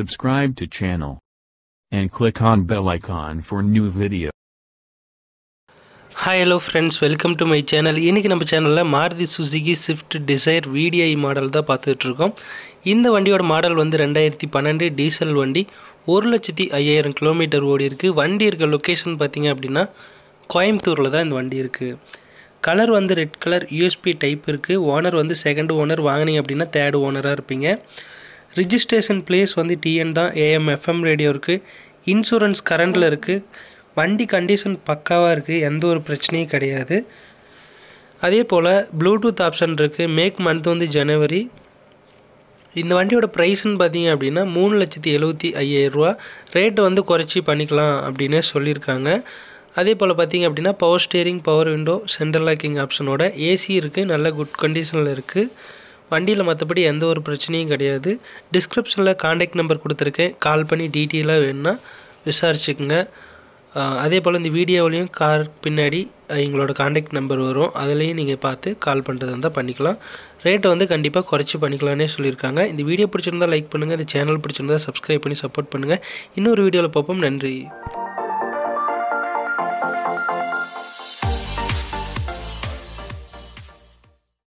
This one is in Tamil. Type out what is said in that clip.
subscribe to channel, and click on bell icon for new video. Hi hello friends welcome to my channel இன்றைக்கி நம்ம சேனலில் Maruti Suzuki Swift Dzire VDI model தான் பார்த்துட்ருக்கோம் இந்த வண்டியோட மாடல் வந்து ரெண்டாயிரத்தி பன்னெண்டு டீசல் வண்டி ஒரு லட்சத்தி ஐயாயிரம் கிலோமீட்டர் ஓடி இருக்குது வண்டி இருக்க லொக்கேஷன் பார்த்திங்க அப்படின்னா கோயம்புத்தூரில் தான் இந்த வண்டி இருக்குது கலர் வந்து ரெட் கலர் யூஎஸ்பி டைப் இருக்குது ஓனர் வந்து செகண்ட் ஓனர் வாங்கினீங்க அப்படின்னா தேர்டு ஓனராக இருப்பீங்க ரிஜிஸ்ட்ரேஷன் பிளேஸ் வந்து டிஎன் தான் ஏஎம் எஃப்எம் ரேடியோ இருக்குது இன்சூரன்ஸ் கரண்டில் இருக்குது வண்டி கண்டிஷன் பக்காவாக இருக்குது எந்த ஒரு பிரச்சனையும் கிடையாது அதே போல் ப்ளூடூத் ஆப்ஷன் இருக்குது மேக் மந்த் வந்து ஜனவரி இந்த வண்டியோட ப்ரைஸ்ன்னு பார்த்தீங்க அப்படின்னா மூணு லட்சத்தி எழுபத்தி ஐயாயிரரூவா ரேட்டு வந்து குறைச்சி பண்ணிக்கலாம் அப்படின்னு சொல்லியிருக்காங்க அதே போல் பார்த்தீங்க அப்படின்னா power steering power window central locking ஆப்ஷனோட ஏசி இருக்குது நல்ல குட் கண்டிஷனில் இருக்குது வண்டியில் மற்றபடி எந்த ஒரு பிரச்சனையும் கிடையாது டிஸ்கிரிப்ஷனில் காண்டாக்ட் நம்பர் கொடுத்துருக்கேன் கால் பண்ணி டீட்டெயிலாக வேணும்னா விசாரிச்சுக்கோங்க அதே போல் இந்த வீடியோவிலையும் கார் பின்னாடி எங்களோட காண்டாக்ட் நம்பர் வரும் அதுலேயும் நீங்கள் பார்த்து கால் பண்ணுறது இருந்தால் பண்ணிக்கலாம் ரேட்டை வந்து கண்டிப்பாக குறைச்சி பண்ணிக்கலாம்னே சொல்லியிருக்காங்க இந்த வீடியோ பிடிச்சிருந்தால் லைக் பண்ணுங்கள் இந்த சேனல் பிடிச்சிருந்தால் சப்ஸ்கிரைப் பண்ணி சப்போர்ட் பண்ணுங்கள் இன்னொரு வீடியோவில் பார்ப்போம் நன்றி